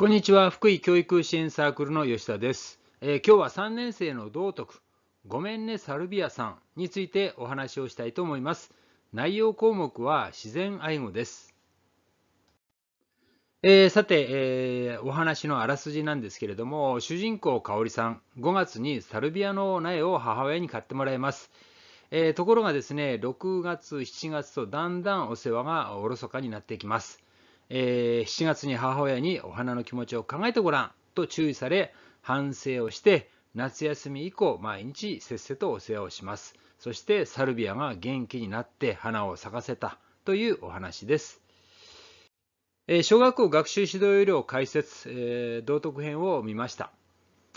こんにちは福井教育支援サークルの吉田です、えー、今日は3年生の道徳ごめんねサルビアさんについてお話をしたいと思います内容項目は自然愛護です、えー、さて、えー、お話のあらすじなんですけれども主人公かおりさん5月にサルビアの苗を母親に買ってもらいますえところがですね6月7月とだんだんお世話がおろそかになってきますえー、7月に母親にお花の気持ちを考えてごらんと注意され、反省をして、夏休み以降、毎日せっせとお世話をします。そしてサルビアが元気になって花を咲かせたというお話です。えー、小学校学習指導要領解説、えー、道徳編を見ました。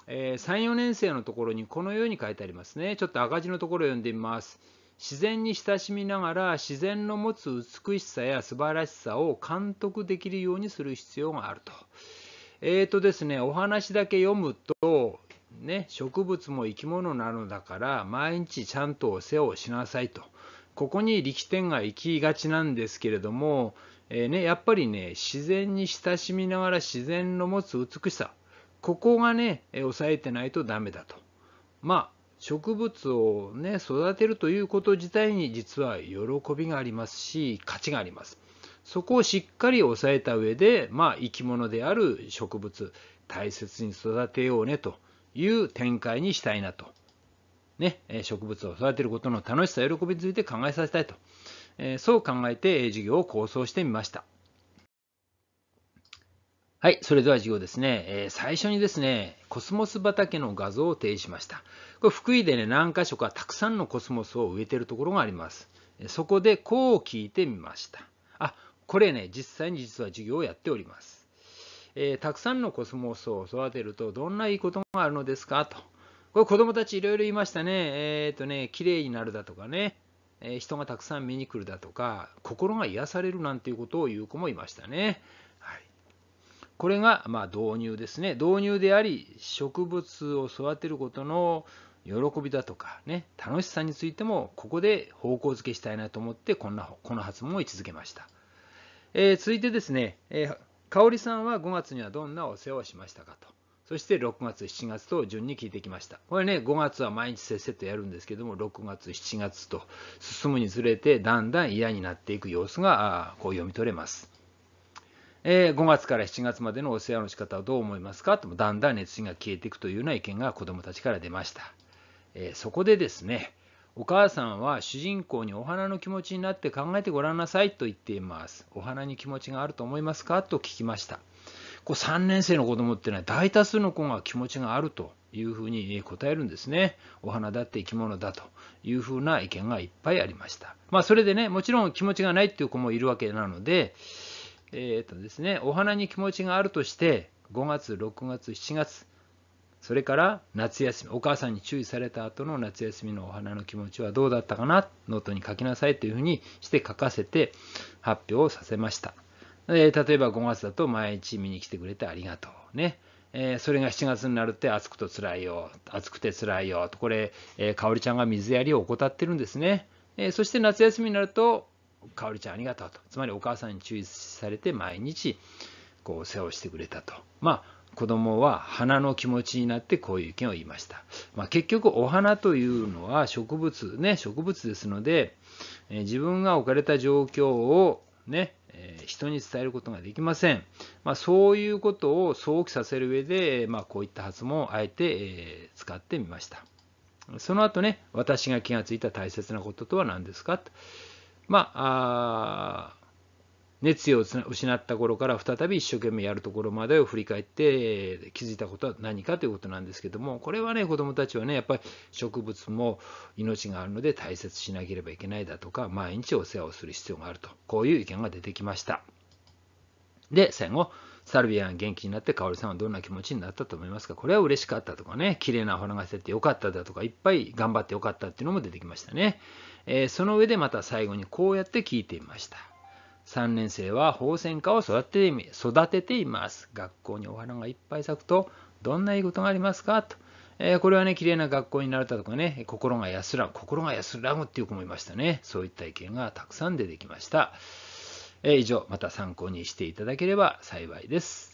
えー、3、4年生のところにこのように書いてありますね。ちょっと赤字のところを読んでみます。自然に親しみながら自然の持つ美しさや素晴らしさを監督できるようにする必要があると。えーとですね、お話だけ読むと、ね、植物も生き物なのだから毎日ちゃんとお世話をしなさいと。ここに力点が行きがちなんですけれども、えー、ね、やっぱりね、自然に親しみながら自然の持つ美しさ、ここがね、抑えてないとダメだと。まあ植物をね育てるということ自体に実は喜びがありますし価値がありますそこをしっかり押さえた上でまあ生き物である植物大切に育てようねという展開にしたいなと、ね、植物を育てることの楽しさ喜びについて考えさせたいと、えそう考えて授業を構想してみましたはい、それでは授業ですね、えー、最初にですね、コスモス畑の画像を提示しました。これ福井でね、何箇所かたくさんのコスモスを植えてるところがあります。そこでこう聞いてみました。あ、これね、実際に実は授業をやっております。えー、たくさんのコスモスを育てるとどんないいことがあるのですかと。これ子供たちいろいろ言いましたね。えっ、ー、とね、綺麗になるだとかね、え人がたくさん見に来るだとか、心が癒されるなんていうことを言う子もいましたね。これがま導入ですね。導入であり、植物を育てることの喜びだとか、ね、楽しさについても、ここで方向づけしたいなと思って、こんなこの発問を位置づけました。えー、続いてですね、えー、香織さんは5月にはどんなお世話をしましたかと。そして6月、7月と順に聞いてきました。これね、5月は毎日せっせとやるんですけども、6月、7月と進むにつれて、だんだん嫌になっていく様子が、こう読み取れます。えー、5月から7月までのお世話の仕方はどう思いますかとだんだん熱心が消えていくというような意見が子どもたちから出ました、えー、そこでですねお母さんは主人公にお花の気持ちになって考えてごらんなさいと言っていますお花に気持ちがあると思いますかと聞きましたこう3年生の子もっていうのは大多数の子が気持ちがあるというふうに答えるんですね。お花だって生き物だというふうな意見がいっぱいありました。まあそれでね、もちろん気持ちがないっていう子もいるわけなので、えー、っとですね、お花に気持ちがあるとして、5月、6月、7月、それから夏休み、お母さんに注意された後の夏休みのお花の気持ちはどうだったかな、ノートに書きなさいというふうにして書かせて発表させました。えー、例えば5月だと毎日見に来てくれてありがとう。ね。えー、それが7月になるって暑くと辛いよ、暑くて辛いよと、これ、えー、かおりちゃんが水やりを怠ってるんですね。えー、そして夏休みになると、かおりちゃんありがとうと。つまりお母さんに注意されて毎日、こう、世話をしてくれたと。まあ、子供は花の気持ちになってこういう意見を言いました。まあ、結局、お花というのは植物、ね、植物ですので、えー、自分が置かれた状況をね、えー、人に伝えることができません。まあ、そういうことを想起させる上で、まあ、こういった発問をあえて、えー、使ってみました。その後ね、私が気がついた大切なこととは何ですかとまあ、あ熱意を失った頃から再び一生懸命やるところまでを振り返って気づいたことは何かということなんですけどもこれはね子どもたちはねやっぱり植物も命があるので大切しなければいけないだとか毎日お世話をする必要があるとこういう意見が出てきましたで最後サルビアン元気になって香織さんはどんな気持ちになったと思いますかこれは嬉しかったとかね綺麗なお花が咲いてよかっただとかいっぱい頑張ってよかったっていうのも出てきましたねえー、その上でまた最後にこうやって聞いてみました。3年生は放線科を育てて育てています。学校にお花がいっぱい咲くとどんないいことがありますかと。えー、これはね、綺麗な学校になれたとかね、心が安らぐ、心が安らぐっていう子もいましたね。そういった意見がたくさん出てきました。えー、以上、また参考にしていただければ幸いです。